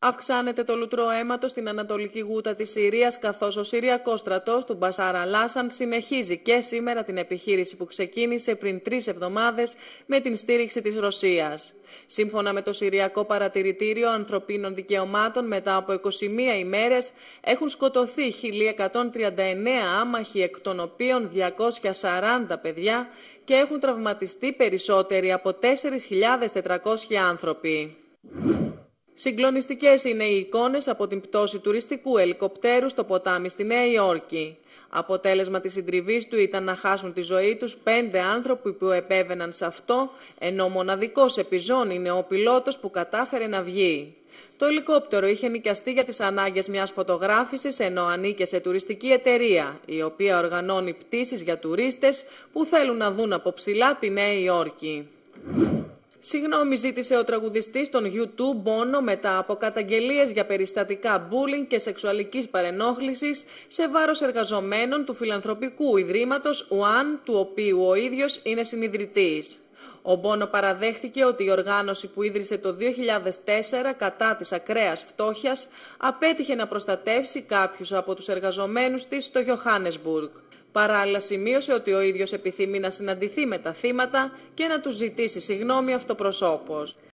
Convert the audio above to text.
Αυξάνεται το λουτρό αίματος στην Ανατολική Γούτα της Συρίας, καθώς ο Συριακός στρατός του Μπασάρα Λάσαν συνεχίζει και σήμερα την επιχείρηση που ξεκίνησε πριν τρεις εβδομάδες με την στήριξη της Ρωσίας. Σύμφωνα με το Συριακό Παρατηρητήριο Ανθρωπίνων Δικαιωμάτων, μετά από 21 ημέρες έχουν σκοτωθεί 1.139 άμαχοι, εκ των οποίων 240 παιδιά, και έχουν τραυματιστεί περισσότεροι από 4.400 άνθρωποι. Συγκλονιστικές είναι οι εικόνες από την πτώση τουριστικού ελικοπτέρου στο ποτάμι στη Νέα Υόρκη. Αποτέλεσμα της συντριβής του ήταν να χάσουν τη ζωή τους πέντε άνθρωποι που επέβαιναν σε αυτό, ενώ ο μοναδικός επιζών είναι ο πιλότος που κατάφερε να βγει. Το ελικόπτερο είχε νοικιαστεί για τις ανάγκες μιας φωτογράφησης ενώ ανήκε σε τουριστική εταιρεία, η οποία οργανώνει πτήσεις για τουρίστες που θέλουν να δουν από ψηλά τη Νέα Υόρκη. Συγγνώμη ζήτησε ο τραγουδιστής των YouTube Μπόνο, μετά από καταγγελίες για περιστατικά bullying και σεξουαλικής παρενόχλησης σε βάρος εργαζομένων του φιλανθρωπικού ιδρύματος One, του οποίου ο ίδιος είναι συνειδητής. Ο Μπόνο παραδέχθηκε ότι η οργάνωση που ίδρυσε το 2004 κατά της ακραίας φτώχειας απέτυχε να προστατεύσει κάποιους από τους εργαζομένους της στο Johannesburg. Παράλληλα σημείωσε ότι ο ίδιος επιθυμεί να συναντηθεί με τα θύματα και να τους ζητήσει συγγνώμη αυτοπροσώπως.